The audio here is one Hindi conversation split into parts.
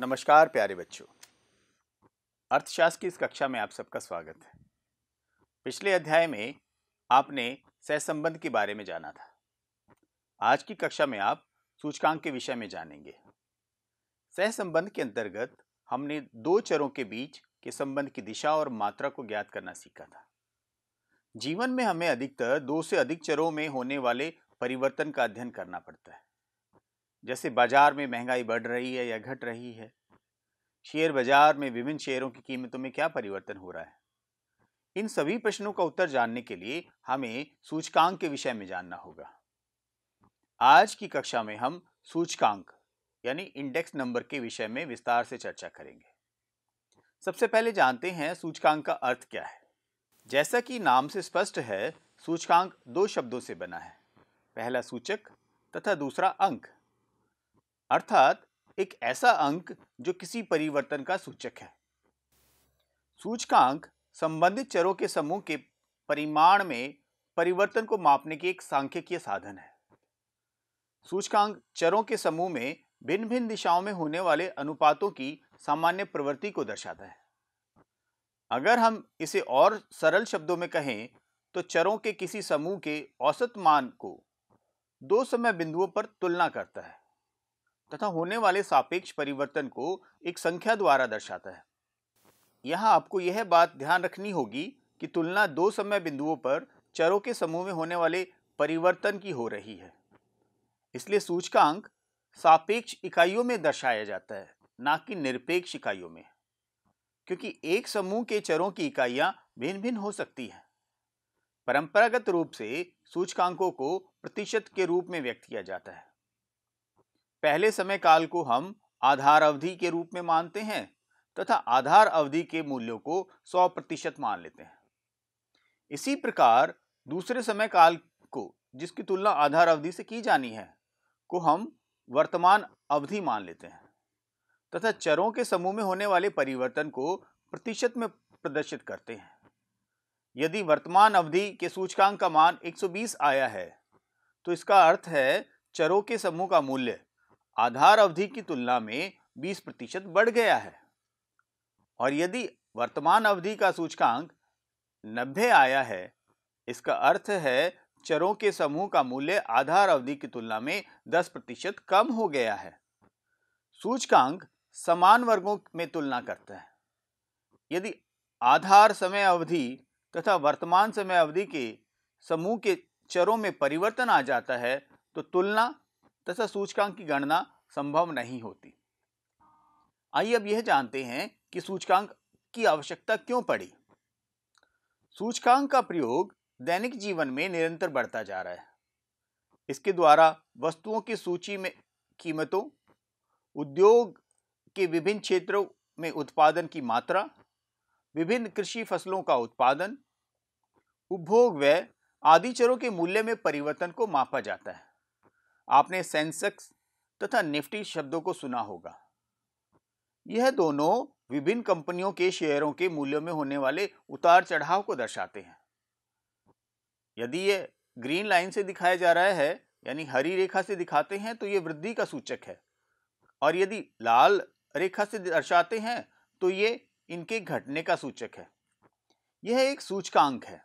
नमस्कार प्यारे बच्चों अर्थशास्त्र की इस कक्षा में आप सबका स्वागत है पिछले अध्याय में आपने सहसंबंध के बारे में जाना था आज की कक्षा में आप सूचकांक के विषय में जानेंगे सहसंबंध के अंतर्गत हमने दो चरों के बीच के संबंध की दिशा और मात्रा को ज्ञात करना सीखा था जीवन में हमें अधिकतर दो से अधिक चरों में होने वाले परिवर्तन का अध्ययन करना पड़ता है जैसे बाज़ार में महंगाई बढ़ रही है या घट रही है शेयर बाज़ार में विभिन्न शेयरों की कीमतों में क्या परिवर्तन हो रहा है इन सभी प्रश्नों का उत्तर जानने के लिए हमें सूचकांक के विषय में जानना होगा आज की कक्षा में हम सूचकांक यानी इंडेक्स नंबर के विषय में विस्तार से चर्चा करेंगे सबसे पहले जानते हैं सूचकांक का अर्थ क्या है जैसा कि नाम से स्पष्ट है सूचकांक दो शब्दों से बना है पहला सूचक तथा दूसरा अंक अर्थात एक ऐसा अंक जो किसी परिवर्तन का सूचक है सूचकांक संबंधित चरों के समूह के परिमाण में परिवर्तन को मापने के एक सांख्यिकीय साधन है सूचकांक चरों के समूह में भिन्न भिन्न दिशाओं में होने वाले अनुपातों की सामान्य प्रवृत्ति को दर्शाता है अगर हम इसे और सरल शब्दों में कहें तो चरों के किसी समूह के औसत मान को दो समय बिंदुओं पर तुलना करता है तथा होने वाले सापेक्ष परिवर्तन को एक संख्या द्वारा दर्शाता है यहाँ आपको यह बात ध्यान रखनी होगी कि तुलना दो समय बिंदुओं पर चरों के समूह में होने वाले परिवर्तन की हो रही है इसलिए सूचकांक सापेक्ष इकाइयों में दर्शाया जाता है ना कि निरपेक्ष इकाइयों में क्योंकि एक समूह के चरों की इकाइयाँ भिन्न भिन्न हो सकती हैं परंपरागत रूप से सूचकांकों को प्रतिशत के रूप में व्यक्त किया जाता है पहले समय काल को हम आधार अवधि के रूप में मानते हैं तथा आधार अवधि के मूल्यों को 100 प्रतिशत मान लेते हैं इसी प्रकार दूसरे समय काल को जिसकी तुलना आधार अवधि से की जानी है को हम वर्तमान अवधि मान लेते हैं तथा चरों के समूह में होने वाले परिवर्तन को प्रतिशत में प्रदर्शित करते हैं यदि वर्तमान अवधि के सूचकांक का मान 120 आया है तो इसका अर्थ है चरों के समूह का मूल्य आधार अवधि की तुलना में 20 प्रतिशत बढ़ गया है और यदि वर्तमान अवधि का सूचकांक 90 आया है इसका अर्थ है चरों के समूह का मूल्य आधार अवधि की तुलना में 10 प्रतिशत कम हो गया है सूचकांक समान वर्गों में तुलना करते हैं यदि आधार समय अवधि तथा वर्तमान समय अवधि के समूह के चरों में परिवर्तन आ जाता है तो तुलना तथा सूचकांक की गणना संभव नहीं होती आइए अब यह जानते हैं कि सूचकांक की आवश्यकता क्यों पड़ी सूचकांक का प्रयोग दैनिक जीवन में निरंतर बढ़ता जा रहा है इसके द्वारा वस्तुओं की सूची में कीमतों उद्योग के विभिन्न क्षेत्रों में उत्पादन की मात्रा विभिन्न कृषि फसलों का उत्पादन उपभोग व्यय आदि चरों के मूल्य में परिवर्तन को मापा जाता है आपने सेंसेक्स तथा निफ्टी शब्दों को सुना होगा यह दोनों विभिन्न कंपनियों के शेयरों के मूल्यों में होने वाले उतार चढ़ाव को दर्शाते हैं यदि यह ग्रीन लाइन से दिखाया जा रहा है यानी हरी रेखा से दिखाते हैं तो यह वृद्धि का सूचक है और यदि लाल रेखा से दर्शाते हैं तो ये इनके घटने का सूचक है यह एक सूचकांक है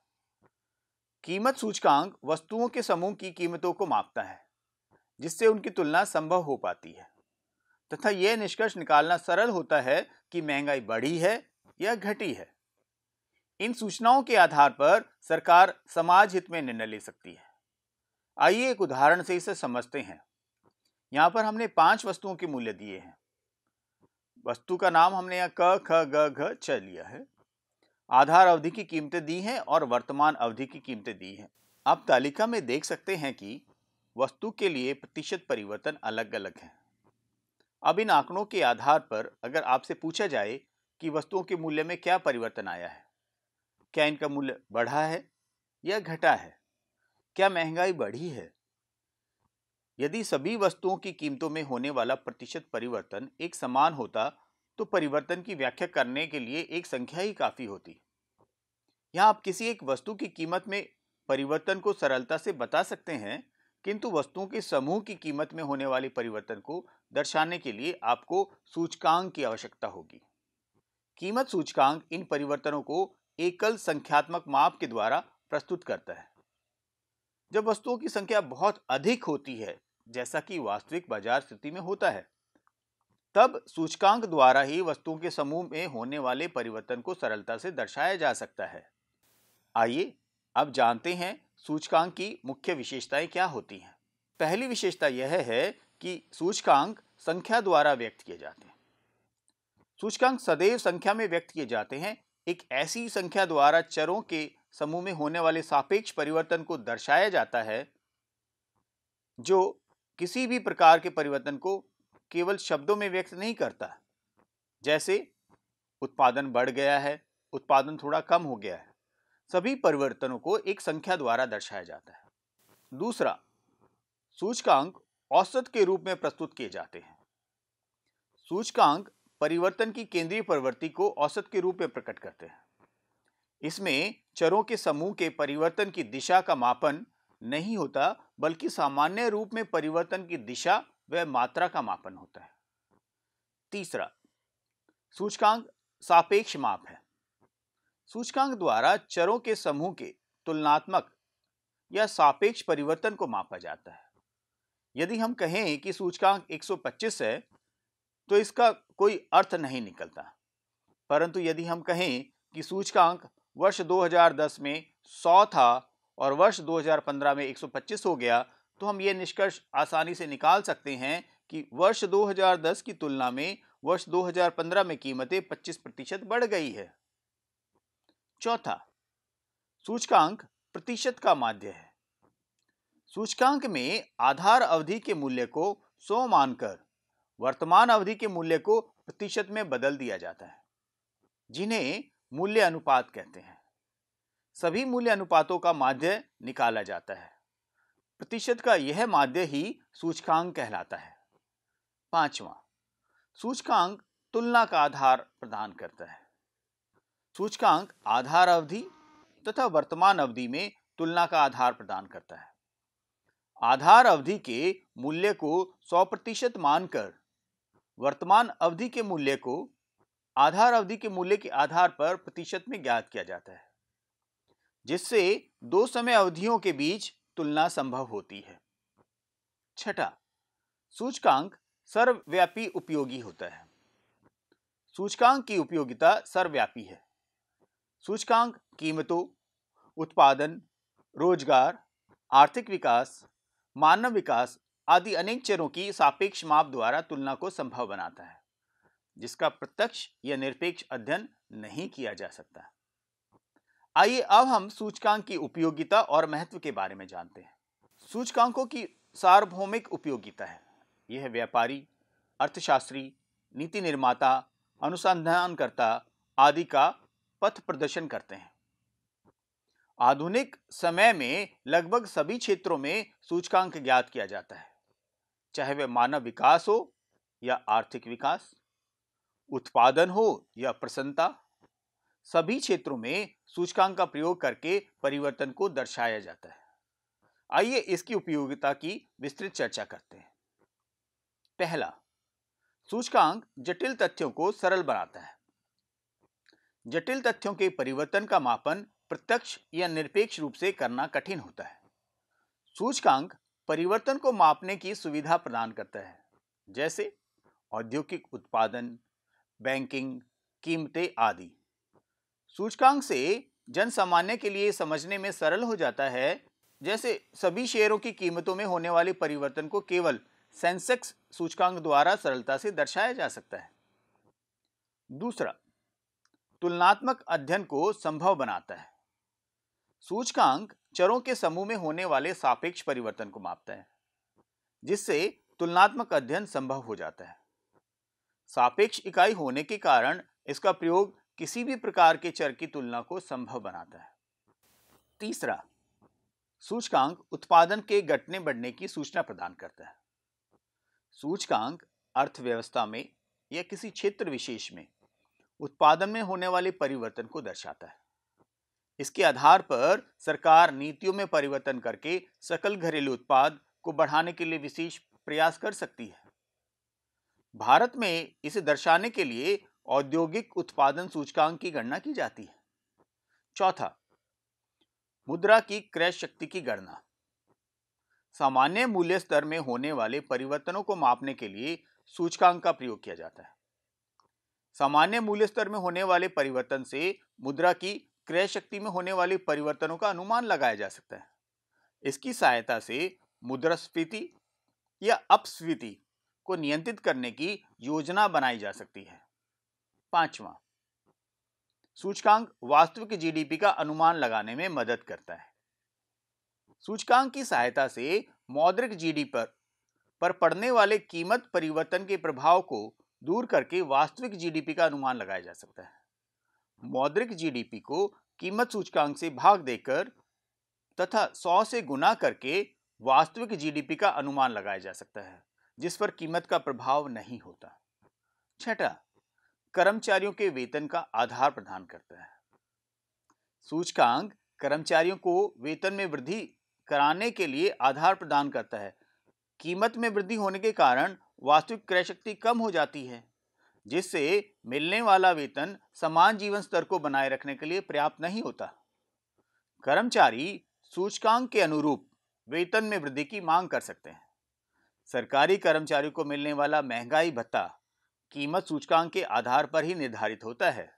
कीमत सूचकांक वस्तुओं के समूह की कीमतों को मापता है जिससे उनकी तुलना संभव हो पाती है तथा यह निष्कर्ष निकालना सरल होता है कि महंगाई बढ़ी है या घटी है इन सूचनाओं के आधार पर सरकार समाज हित में निर्णय ले सकती है आइए एक उदाहरण से इसे समझते हैं यहाँ पर हमने पांच वस्तुओं के मूल्य दिए हैं वस्तु का नाम हमने यहाँ क ख ग घ छ लिया है आधार अवधि की कीमतें दी हैं और वर्तमान अवधि की कीमतें दी हैं आप तालिका में देख सकते हैं कि वस्तु के लिए प्रतिशत परिवर्तन अलग अलग हैं अब इन आंकड़ों के आधार पर अगर आपसे पूछा जाए कि वस्तुओं के मूल्य में क्या परिवर्तन आया है क्या इनका मूल्य बढ़ा है या घटा है क्या महंगाई बढ़ी है यदि सभी वस्तुओं की कीमतों में होने वाला प्रतिशत परिवर्तन एक समान होता तो परिवर्तन की व्याख्या करने के लिए एक संख्या ही काफ़ी होती यहाँ आप किसी एक वस्तु की कीमत में परिवर्तन को सरलता से बता सकते हैं किंतु वस्तुओं के समूह की कीमत में होने वाले परिवर्तन को दर्शाने के लिए आपको सूचकांक की आवश्यकता होगी कीमत सूचकांक इन परिवर्तनों को एकल संख्यात्मक माप के द्वारा प्रस्तुत करता है जब वस्तुओं की संख्या बहुत अधिक होती है जैसा कि वास्तविक बाजार स्थिति में होता है तब सूचकांक द्वारा ही वस्तुओं के समूह में होने वाले परिवर्तन को सरलता से दर्शाया जा सकता है आइए अब जानते हैं सूचकांक की मुख्य विशेषताएं क्या होती हैं पहली विशेषता यह है कि सूचकांक संख्या द्वारा व्यक्त किए जाते हैं सूचकांक सदैव संख्या में व्यक्त किए जाते हैं एक ऐसी संख्या द्वारा चरों के समूह में होने वाले सापेक्ष परिवर्तन को दर्शाया जाता है जो किसी भी प्रकार के परिवर्तन को केवल शब्दों में व्यक्त नहीं करता जैसे उत्पादन बढ़ गया है उत्पादन थोड़ा कम हो गया है सभी परिवर्तनों को एक संख्या द्वारा दर्शाया जाता है दूसरा सूचकांक औसत के रूप में प्रस्तुत किए जाते हैं सूचकांक परिवर्तन की केंद्रीय प्रवृत्ति को औसत के रूप में प्रकट करते हैं इसमें चरों के समूह के परिवर्तन की दिशा का मापन नहीं होता बल्कि सामान्य रूप में परिवर्तन की दिशा व मात्रा का मापन होता है तीसरा सूचकांक सापेक्ष माप है सूचकांक द्वारा चरों के समूह के तुलनात्मक या सापेक्ष परिवर्तन को मापा जाता है यदि हम कहें कि सूचकांक 125 है तो इसका कोई अर्थ नहीं निकलता परंतु यदि हम कहें कि सूचकांक वर्ष 2010 में 100 था और वर्ष 2015 में 125 हो गया तो हम ये निष्कर्ष आसानी से निकाल सकते हैं कि वर्ष 2010 की तुलना में वर्ष 2015 में कीमतें 25 प्रतिशत बढ़ गई है चौथा सूचकांक प्रतिशत का माध्य है सूचकांक में आधार अवधि के मूल्य को सौ मानकर वर्तमान अवधि के मूल्य को प्रतिशत में बदल दिया जाता है जिन्हें मूल्य अनुपात कहते हैं सभी मूल्य अनुपातों का माध्य निकाला जाता है प्रतिशत का यह माध्य ही सूचकांक कहलाता है पांचवा सूचकांक तुलना का आधार प्रदान करता है सूचकांक आधार अवधि तथा वर्तमान अवधि में तुलना का आधार प्रदान करता है आधार अवधि के मूल्य को 100 प्रतिशत मानकर वर्तमान अवधि के मूल्य को आधार अवधि के मूल्य के आधार पर प्रतिशत में ज्ञात किया जाता है जिससे दो समय अवधियों के बीच तुलना संभव होती है छठा सूचकांक सर्वव्यापी उपयोगी होता है सूचकांक की उपयोगिता सर्वव्यापी है सूचकांक कीमतों उत्पादन रोजगार आर्थिक विकास मानव विकास आदि अनेक चरों की सापेक्ष माप द्वारा तुलना को संभव बनाता है जिसका प्रत्यक्ष या निरपेक्ष अध्ययन नहीं किया जा सकता आइए अब हम सूचकांक की उपयोगिता और महत्व के बारे में जानते हैं सूचकांकों की सार्वभौमिक उपयोगिता है यह व्यापारी अर्थशास्त्री नीति निर्माता अनुसंधानकर्ता आदि का पथ प्रदर्शन करते हैं आधुनिक समय में लगभग सभी क्षेत्रों में सूचकांक ज्ञात किया जाता है चाहे वह मानव विकास हो या आर्थिक विकास उत्पादन हो या प्रसन्नता सभी क्षेत्रों में सूचकांक का प्रयोग करके परिवर्तन को दर्शाया जाता है आइए इसकी उपयोगिता की विस्तृत चर्चा करते हैं पहला सूचकांक जटिल तथ्यों को सरल बनाता है जटिल तथ्यों के परिवर्तन का मापन प्रत्यक्ष या निरपेक्ष रूप से करना कठिन होता है सूचकांक परिवर्तन को मापने की सुविधा प्रदान करता है जैसे औद्योगिक उत्पादन बैंकिंग कीमतें आदि सूचकांक से जन सामान्य के लिए समझने में सरल हो जाता है जैसे सभी शेयरों की कीमतों में होने वाले परिवर्तन को केवल सेंसेक्स सूचकांक द्वारा सरलता से दर्शाया जा सकता है दूसरा तुलनात्मक अध्ययन को संभव बनाता है सूचकांक चरों के समूह में होने वाले सापेक्ष परिवर्तन को मापता है जिससे तुलनात्मक अध्ययन संभव हो जाता है सापेक्ष इकाई होने के कारण इसका प्रयोग किसी भी प्रकार के चर की तुलना को संभव बनाता है तीसरा सूचकांक उत्पादन के घटने बढ़ने की सूचना प्रदान करता है सूचकांक अर्थव्यवस्था में या किसी क्षेत्र विशेष में उत्पादन में होने वाले परिवर्तन को दर्शाता है इसके आधार पर सरकार नीतियों में परिवर्तन करके सकल घरेलू उत्पाद को बढ़ाने के लिए विशेष प्रयास कर सकती है भारत में इसे दर्शाने के लिए औद्योगिक उत्पादन सूचकांक की गणना की जाती है चौथा मुद्रा की क्रय शक्ति की गणना सामान्य मूल्य स्तर में होने वाले परिवर्तनों को मापने के लिए सूचकांक का प्रयोग किया जाता है सामान्य मूल्य स्तर में होने वाले परिवर्तन से मुद्रा की क्रय शक्ति में होने वाले परिवर्तनों का अनुमान लगाया जा सकता है इसकी सहायता से मुद्रास्फीति या अपस्फीति को नियंत्रित करने की योजना बनाई जा सकती है पांचवा सूचकांक वास्तविक जीडीपी का अनुमान लगाने में मदद करता है सूचकांक की सहायता से मौद्रिक जीडी पर पर पड़ने वाले कीमत परिवर्तन के प्रभाव को दूर करके वास्तविक जीडीपी का अनुमान लगाया जा सकता है मौद्रिक जीडीपी को कीमत सूचकांक से भाग देकर तथा सौ से गुना करके वास्तविक जीडीपी का अनुमान लगाया जा सकता है जिस पर कीमत का प्रभाव नहीं होता छठा कर्मचारियों के वेतन का आधार प्रदान करता है सूचकांक कर्मचारियों को वेतन में वृद्धि कराने के लिए आधार प्रदान करता है कीमत में वृद्धि होने के कारण वास्तविक क्रय शक्ति कम हो जाती है जिससे मिलने वाला वेतन समान जीवन स्तर को बनाए रखने के लिए पर्याप्त नहीं होता कर्मचारी सूचकांक के अनुरूप वेतन में वृद्धि की मांग कर सकते हैं सरकारी कर्मचारी को मिलने वाला महंगाई भत्ता कीमत सूचकांक के आधार पर ही निर्धारित होता है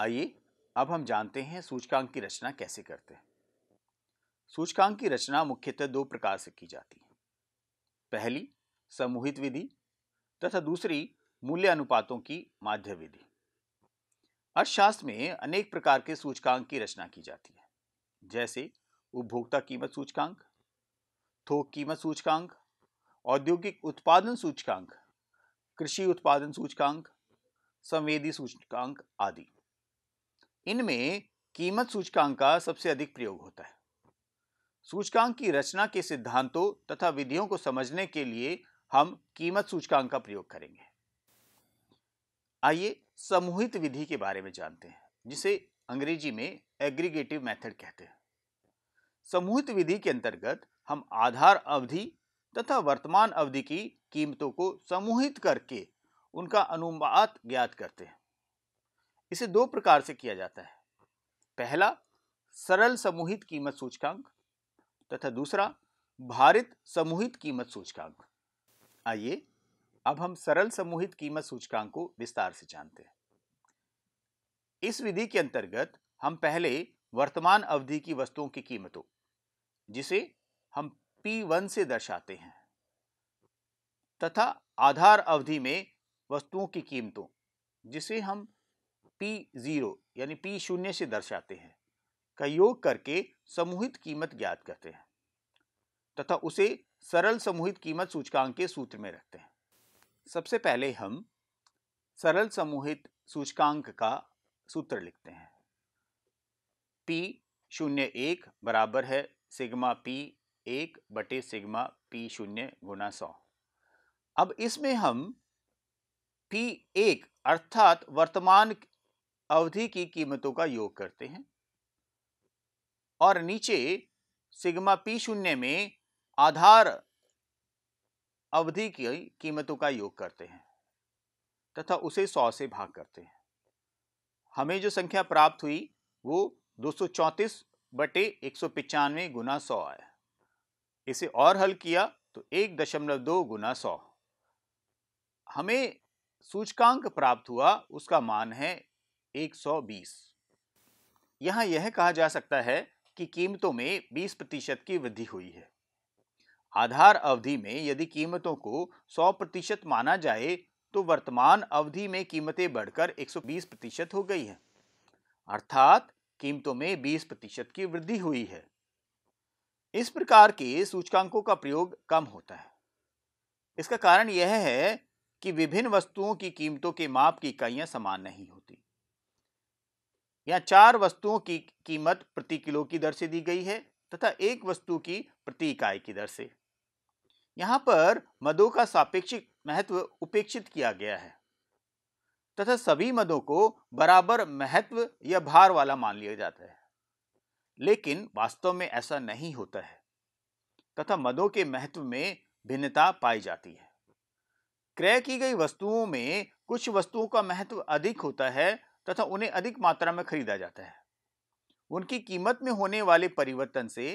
आइए अब हम जानते हैं सूचकांक की रचना कैसे करते हैं सूचकांक की रचना मुख्यतः दो प्रकार से की जाती है पहली समूहित विधि तथा दूसरी मूल्य अनुपातों की माध्य विधि अर्थशास्त्र में अनेक प्रकार के सूचकांक की रचना की जाती है जैसे उपभोक्ता कीमत सूचकांक थोक कीमत सूचकांक औद्योगिक उत्पादन सूचकांक कृषि उत्पादन सूचकांक संवेदी सूचकांक आदि इनमें कीमत सूचकांक का सबसे अधिक प्रयोग होता है सूचकांक की रचना के सिद्धांतों तथा विधियों को समझने के लिए हम कीमत सूचकांक का प्रयोग करेंगे आइए समूहित विधि के बारे में जानते हैं जिसे अंग्रेजी में एग्रीगेटिव मेथड कहते हैं समूहित विधि के अंतर्गत हम आधार अवधि तथा वर्तमान अवधि की कीमतों को समूहित करके उनका अनुपात ज्ञात करते हैं इसे दो प्रकार से किया जाता है पहला सरल समूहित कीमत सूचकांक तथा दूसरा भारित समूहित कीमत सूचकांक आइए अब हम सरल समूहित कीमत सूचकांक को विस्तार से जानते हैं इस विधि के अंतर्गत हम पहले वर्तमान अवधि की वस्तुओं की कीमतों जिसे हम P1 से दर्शाते हैं तथा आधार अवधि में वस्तुओं की कीमतों जिसे हम P0 यानी P0 शून्य से दर्शाते हैं का योग करके समूहित कीमत ज्ञात करते हैं तथा उसे सरल समूहित कीमत सूचकांक के सूत्र में रखते हैं सबसे पहले हम सरल समूहित सूचकांक का सूत्र लिखते हैं पी शून्य एक बराबर है सिग्मा पी एक बटे सिग्मा पी शून्य गुना सौ अब इसमें हम पी एक अर्थात वर्तमान अवधि की कीमतों का योग करते हैं और नीचे सिग्मा पी शून्य में आधार अवधि की कीमतों का योग करते हैं तथा उसे सौ से भाग करते हैं हमें जो संख्या प्राप्त हुई वो दो सौ बटे एक सौ पचानवे गुना सौ आया इसे और हल किया तो एक दशमलव दो गुना सौ हमें सूचकांक प्राप्त हुआ उसका मान है एक सौ बीस यहाँ यह कहा जा सकता है कि कीमतों में बीस प्रतिशत की वृद्धि हुई है आधार अवधि में यदि कीमतों को 100 प्रतिशत माना जाए तो वर्तमान अवधि में कीमतें बढ़कर 120 प्रतिशत हो गई हैं अर्थात कीमतों में 20 प्रतिशत की वृद्धि हुई है इस प्रकार के सूचकांकों का प्रयोग कम होता है इसका कारण यह है कि विभिन्न वस्तुओं की कीमतों के माप की इकाइयाँ समान नहीं होती या चार वस्तुओं की कीमत प्रति किलो की दर से दी गई है तथा एक वस्तु की प्रति इकाई की दर से यहाँ पर मदों का सापेक्षिक महत्व उपेक्षित किया गया है तथा सभी मदों को बराबर महत्व या भार वाला मान लिया जाता है लेकिन वास्तव में ऐसा नहीं होता है तथा मदों के महत्व में भिन्नता पाई जाती है क्रय की गई वस्तुओं में कुछ वस्तुओं का महत्व अधिक होता है तथा उन्हें अधिक मात्रा में खरीदा जाता है उनकी कीमत में होने वाले परिवर्तन से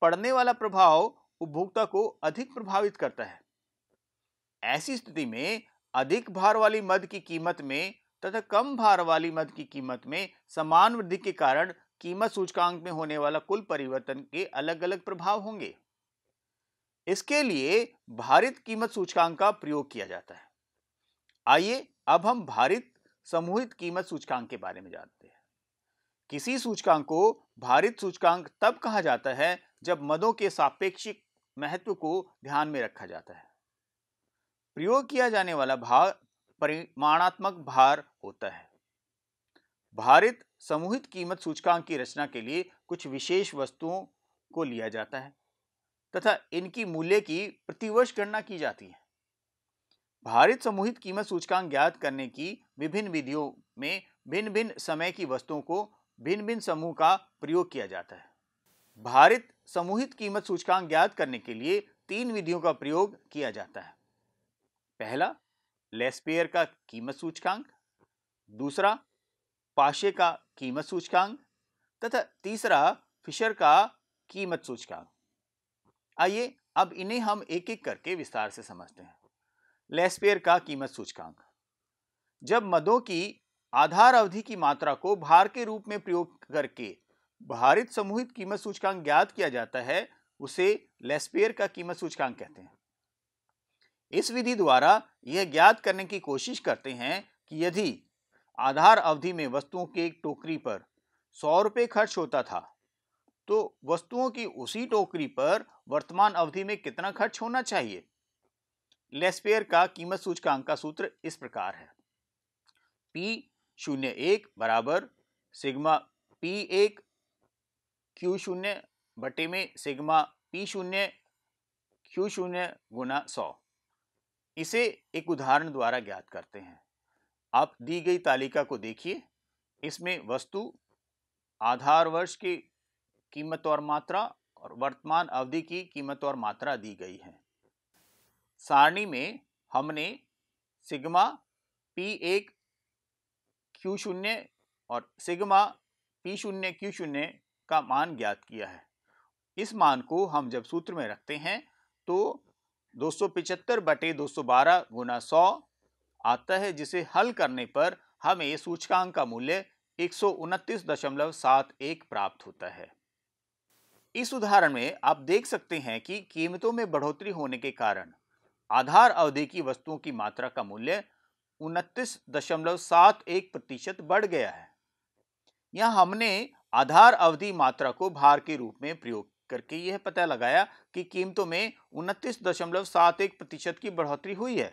पड़ने वाला प्रभाव उपभोक्ता को अधिक प्रभावित करता है ऐसी स्थिति में अधिक भार वाली मद की कीमत में तथा कम भार वाली मद की कीमत में समान वृद्धि के कारण कीमत सूचकांक में होने वाला कुल परिवर्तन के अलग अलग प्रभाव होंगे इसके लिए भारित कीमत सूचकांक का प्रयोग किया जाता है आइए अब हम भारित समूहित कीमत सूचकांक के बारे में जानते हैं किसी सूचकांक को भारित सूचकांक तब कहा जाता है जब मदों के सापेक्षिक महत्व को ध्यान में रखा जाता है प्रयोग किया जाने वाला भार परिमाणात्मक भार होता है भारित समूहित कीमत सूचकांक की रचना के लिए कुछ विशेष वस्तुओं को लिया जाता है तथा इनकी मूल्य की प्रतिवर्ष गणना की जाती है भारित समूहित कीमत सूचकांक ज्ञात करने की विभिन्न विधियों में भिन्न भिन्न समय की वस्तुओं को भिन्न भिन्न समूह का प्रयोग किया जाता है भारित समूहित कीमत सूचकांक ज्ञात करने के लिए तीन विधियों का प्रयोग किया जाता है पहला लेस का कीमत सूचकांक दूसरा पाशे का कीमत सूचकांक तथा तीसरा फिशर का कीमत सूचकांक आइए अब इन्हें हम एक एक करके विस्तार से समझते हैं लेसपेयर का कीमत सूचकांक जब मदों की आधार अवधि की मात्रा को भार के रूप में प्रयोग करके भारित समूहित कीमत सूचकांक ज्ञात किया जाता है उसे लेस्पेयर का कीमत सूचकांक कहते हैं इस विधि द्वारा यह ज्ञात करने की कोशिश करते हैं कि यदि आधार अवधि में वस्तुओं की एक टोकरी पर सौ रुपये खर्च होता था तो वस्तुओं की उसी टोकरी पर वर्तमान अवधि में कितना खर्च होना चाहिए लेस्पेयर का कीमत सूचकांक का सूत्र इस प्रकार है पी शून्य एक बराबर सिग्मा पी एक क्यू शून्य बटे में सिग्मा पी शून्य क्यू शून्य गुना सौ इसे एक उदाहरण द्वारा ज्ञात करते हैं आप दी गई तालिका को देखिए इसमें वस्तु आधार वर्ष की कीमत और मात्रा और वर्तमान अवधि की कीमत और मात्रा दी गई है सारणी में हमने सिग्मा पी एक क्यू शून्य और सिग्मा पी शून्य क्यू शून्य का मान ज्ञात किया है इस मान को हम जब सूत्र में रखते हैं तो दो सौ पिचहत्तर बटे दो सौ बारह गुना सौ आता है जिसे हल करने पर हमें सूचकांक का मूल्य एक सौ उनतीस दशमलव सात एक प्राप्त होता है इस उदाहरण में आप देख सकते हैं कि कीमतों में बढ़ोतरी होने के कारण आधार अवधि की वस्तुओं की मात्रा का मूल्य उनतीस दशमलव सात एक प्रतिशत बढ़ गया है यहाँ हमने आधार अवधि मात्रा को भार के रूप में प्रयोग करके यह पता लगाया कि कीमतों में उनतीस दशमलव सात एक प्रतिशत की बढ़ोतरी हुई है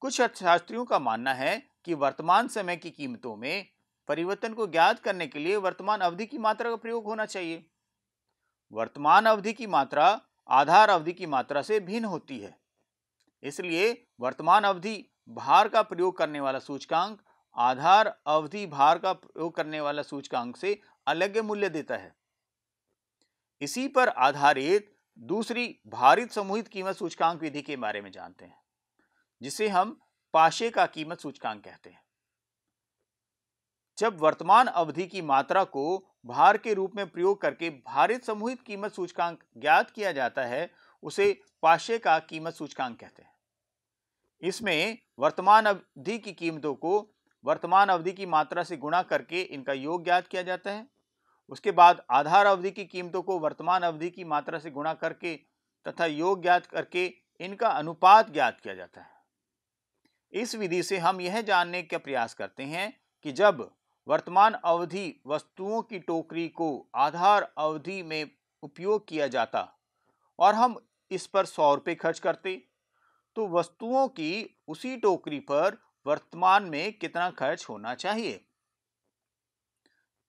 कुछ अर्थशास्त्रियों का मानना है कि वर्तमान समय की कीमतों में परिवर्तन को ज्ञात करने के लिए वर्तमान अवधि की मात्रा का प्रयोग होना चाहिए वर्तमान अवधि की मात्रा आधार अवधि की मात्रा से भिन्न होती है इसलिए वर्तमान अवधि भार का प्रयोग करने वाला सूचकांक आधार अवधि भार का प्रयोग करने वाला सूचकांक से अलग मूल्य देता है इसी पर आधारित दूसरी भारित समूहित कीमत सूचकांक विधि के बारे में जानते हैं जिसे हम पाशे का कीमत सूचकांक कहते हैं जब वर्तमान अवधि की मात्रा को भार के रूप में प्रयोग करके भारित समूहित कीमत सूचकांक ज्ञात किया जाता है उसे पाशे का कीमत सूचकांक कहते हैं इसमें वर्तमान अवधि की कीमतों को वर्तमान अवधि की मात्रा से गुणा करके इनका योग ज्ञात किया जाता है उसके बाद आधार अवधि की कीमतों को वर्तमान अवधि की मात्रा से गुणा करके तथा योग ज्ञात करके इनका अनुपात ज्ञात किया जाता है इस विधि से हम यह जानने का प्रयास करते हैं कि जब वर्तमान अवधि वस्तुओं की टोकरी को आधार अवधि में उपयोग किया जाता और हम इस पर सौ रुपये खर्च करते तो वस्तुओं की उसी टोकरी पर वर्तमान में कितना खर्च होना चाहिए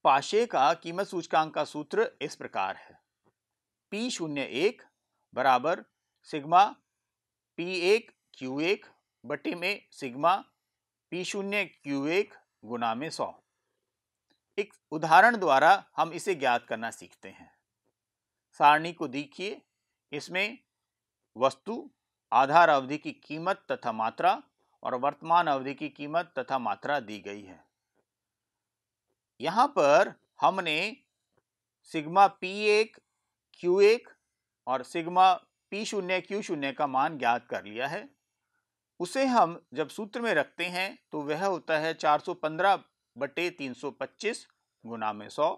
पाशे का कीमत सूचकांक का सूत्र इस प्रकार है पी शून्य एक बराबर सिग्मा पी एक क्यू एक बटे में सिग्मा पी शून्य क्यू एक गुना में सौ एक उदाहरण द्वारा हम इसे ज्ञात करना सीखते हैं सारणी को देखिए इसमें वस्तु आधार अवधि की कीमत तथा मात्रा और वर्तमान अवधि की कीमत तथा मात्रा दी गई है यहाँ पर हमने सिग्मा पी एक क्यू एक और सिग्मा पी शून्य क्यू शून्य का मान ज्ञात कर लिया है उसे हम जब सूत्र में रखते हैं तो वह होता है 415 बटे 325 गुना में 100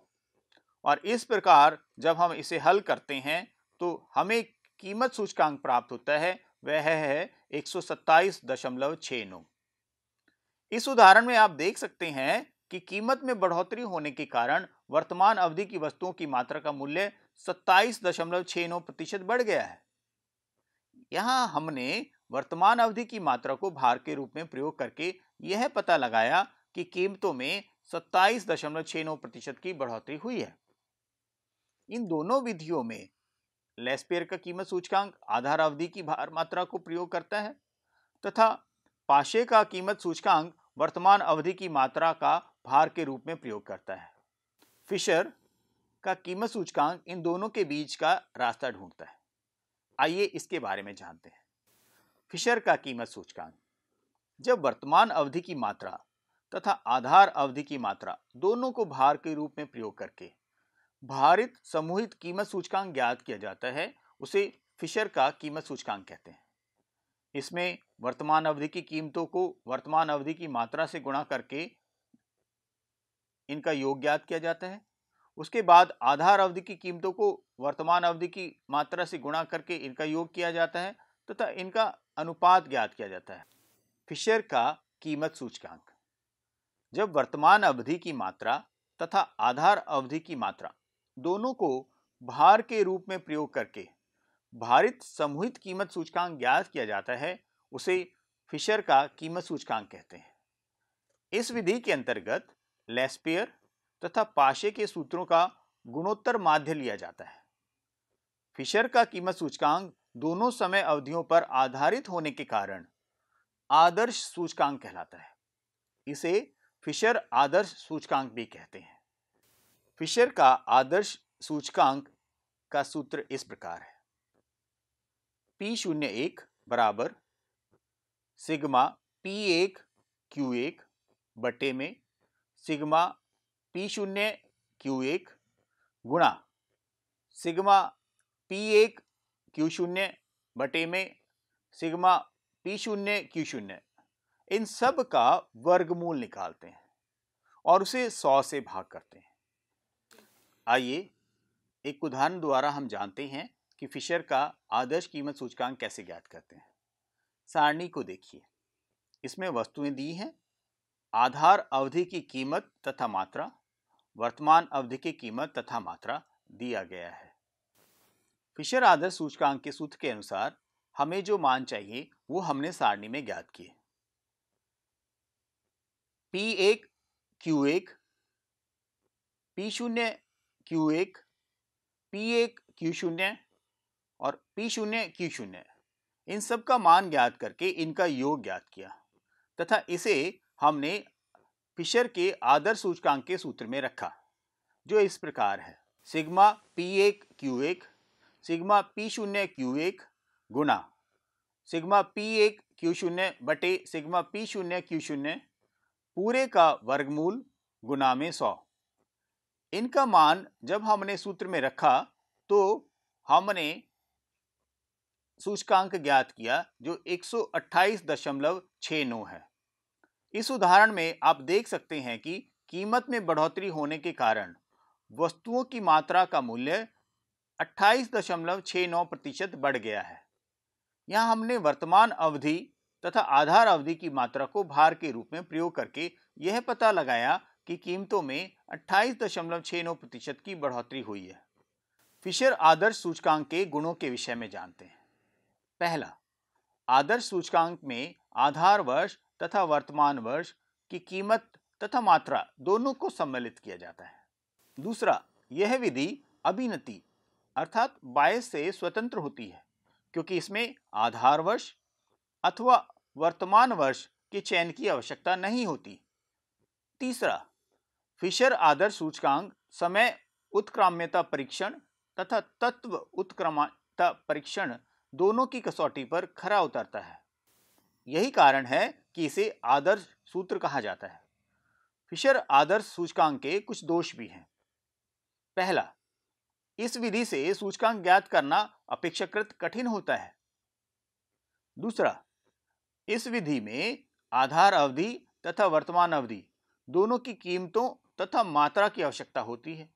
और इस प्रकार जब हम इसे हल करते हैं तो हमें कीमत सूचकांक प्राप्त होता है वह है एक नौ इस उदाहरण में आप देख सकते हैं कि कीमत में बढ़ोतरी होने के कारण वर्तमान अवधि की वस्तुओं की मात्रा का मूल्य सत्ताईस दशमलव छः नौ प्रतिशत बढ़ गया है यहाँ हमने वर्तमान अवधि की मात्रा को भार के रूप में प्रयोग करके यह पता लगाया कि कीमतों में सत्ताईस दशमलव छः नौ प्रतिशत की बढ़ोतरी हुई है इन दोनों विधियों में लेस का कीमत सूचकांक आधार अवधि की भार मात्रा को प्रयोग करता है तथा पाशे का कीमत सूचकांक वर्तमान अवधि की मात्रा का भार के रूप में प्रयोग करता है फिशर का कीमत सूचकांक इन दोनों के बीच का रास्ता ढूंढता है आइए इसके बारे में जानते हैं फिशर का कीमत सूचकांक जब वर्तमान अवधि की मात्रा तथा आधार अवधि की मात्रा दोनों को भार के रूप में प्रयोग करके भारित समूहित कीमत सूचकांक ज्ञात किया जाता है उसे फिशर का कीमत सूचकांक कहते हैं इसमें वर्तमान अवधि की कीमतों को वर्तमान अवधि की मात्रा से गुणा करके इनका योग ज्ञात किया जाता है उसके बाद आधार अवधि की कीमतों को वर्तमान अवधि की मात्रा से गुणा करके इनका योग किया जाता है तथा तो इनका अनुपात ज्ञात किया जाता है फिशर का कीमत सूचकांक जब वर्तमान अवधि की मात्रा तथा आधार अवधि की मात्रा दोनों को भार के रूप में प्रयोग करके भारित समूहित कीमत सूचकांक ज्ञात किया जाता है उसे फिशर का कीमत सूचकांक कहते हैं इस विधि के अंतर्गत लेस्पियर तथा पाशे के सूत्रों का गुणोत्तर माध्य लिया जाता है फिशर का कीमत सूचकांक दोनों समय अवधियों पर आधारित होने के कारण आदर्श सूचकांक कहलाता है इसे फिशर आदर्श सूचकांक भी कहते हैं फिशर का आदर्श सूचकांक का सूत्र इस प्रकार है पी शून्य एक बराबर सिग्मा पी एक क्यू एक बटे में सिग्मा पी शून्य क्यू एक गुणा सिग्मा पी एक क्यू शून्य बटे में सिग्मा पी शून्य क्यू शून्य इन सब का वर्गमूल निकालते हैं और उसे सौ से भाग करते हैं आइए एक उदाहरण द्वारा हम जानते हैं कि फिशर का आदर्श कीमत सूचकांक कैसे ज्ञात करते हैं सारणी को देखिए इसमें वस्तुएं दी हैं आधार अवधि की कीमत तथा मात्रा वर्तमान अवधि की कीमत तथा मात्रा दिया गया है फिशर आदर्श सूचकांक के सूत्र के अनुसार हमें जो मान चाहिए वो हमने सारणी में ज्ञात किए पी एक क्यू एक पी शून्य क्यू एक पी एक क्यू शून्य और पी शून्य क्यू शून्य इन सब का मान ज्ञात करके इनका योग ज्ञात किया तथा इसे हमने फिशर के आदर सूचकांक के सूत्र में रखा जो इस प्रकार है सिग्मा पी एक क्यू एक सिग्मा पी शून्य क्यू एक सिग्मा पी एक क्यू शून्य बटे सिग्मा पी शून्य क्यू शून्य पूरे का वर्गमूल गुना में सौ इनका मान जब हमने सूत्र में रखा तो हमने सूचकांक ज्ञात किया जो 128.69 है इस उदाहरण में आप देख सकते हैं कि कीमत में बढ़ोतरी होने के कारण वस्तुओं की मात्रा का मूल्य 28.69 प्रतिशत बढ़ गया है यहाँ हमने वर्तमान अवधि तथा आधार अवधि की मात्रा को भार के रूप में प्रयोग करके यह पता लगाया की कीमतों में अट्ठाईस दशमलव छः नौ प्रतिशत की बढ़ोतरी हुई है फिशर आदर्श सूचकांक के गुणों के विषय में जानते हैं पहला आदर्श सूचकांक में आधार वर्ष तथा वर्तमान वर्ष की कीमत तथा मात्रा दोनों को सम्मिलित किया जाता है दूसरा यह विधि अभिनति अर्थात बायस से स्वतंत्र होती है क्योंकि इसमें आधार वर्ष अथवा वर्तमान वर्ष के चयन की आवश्यकता नहीं होती तीसरा फिशर आदर्श सूचकांक समय उत्क्राम्यता परीक्षण तथा तत्व उत्क्रमता परीक्षण दोनों की कसौटी पर खरा उतरता है यही कारण है कि इसे आदर्श सूत्र कहा जाता है फिशर आदर्श सूचकांक के कुछ दोष भी हैं पहला इस विधि से सूचकांक ज्ञात करना अपेक्षाकृत कठिन होता है दूसरा इस विधि में आधार अवधि तथा वर्तमान अवधि दोनों की कीमतों तथा मात्रा की आवश्यकता होती है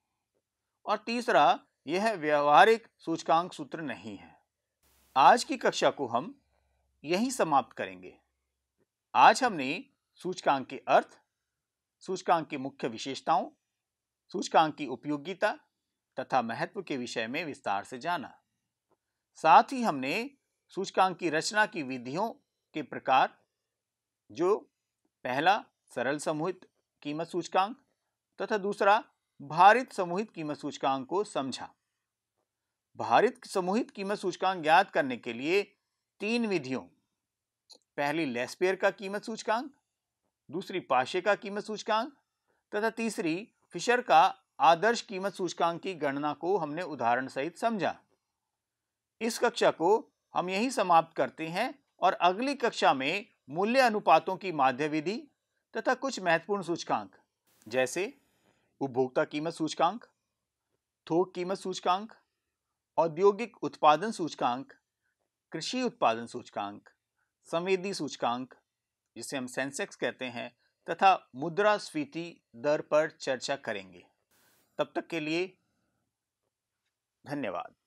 और तीसरा यह व्यवहारिक सूचकांक सूत्र नहीं है आज की कक्षा को हम यहीं समाप्त करेंगे आज हमने सूचकांक के अर्थ सूचकांक की मुख्य विशेषताओं सूचकांक की उपयोगिता तथा महत्व के विषय में विस्तार से जाना साथ ही हमने सूचकांक की रचना की विधियों के प्रकार जो पहला सरल समूहित कीमत सूचकांक तथा दूसरा भारित समूहित कीमत सूचकांक को समझा भारित समूहित कीमत सूचकांक ज्ञात करने के लिए तीन विधियों पहली लेसपेयर का कीमत सूचकांक दूसरी पाशे का कीमत सूचकांक तथा तीसरी फिशर का आदर्श कीमत सूचकांक की गणना को हमने उदाहरण सहित समझा इस कक्षा को हम यही समाप्त करते हैं और अगली कक्षा में मूल्य अनुपातों की माध्य विधि तथा कुछ महत्वपूर्ण सूचकांक जैसे उपभोक्ता कीमत सूचकांक थोक कीमत सूचकांक औद्योगिक उत्पादन सूचकांक कृषि उत्पादन सूचकांक संवेदी सूचकांक जिसे हम सेंसेक्स कहते हैं तथा मुद्रा स्फीति दर पर चर्चा करेंगे तब तक के लिए धन्यवाद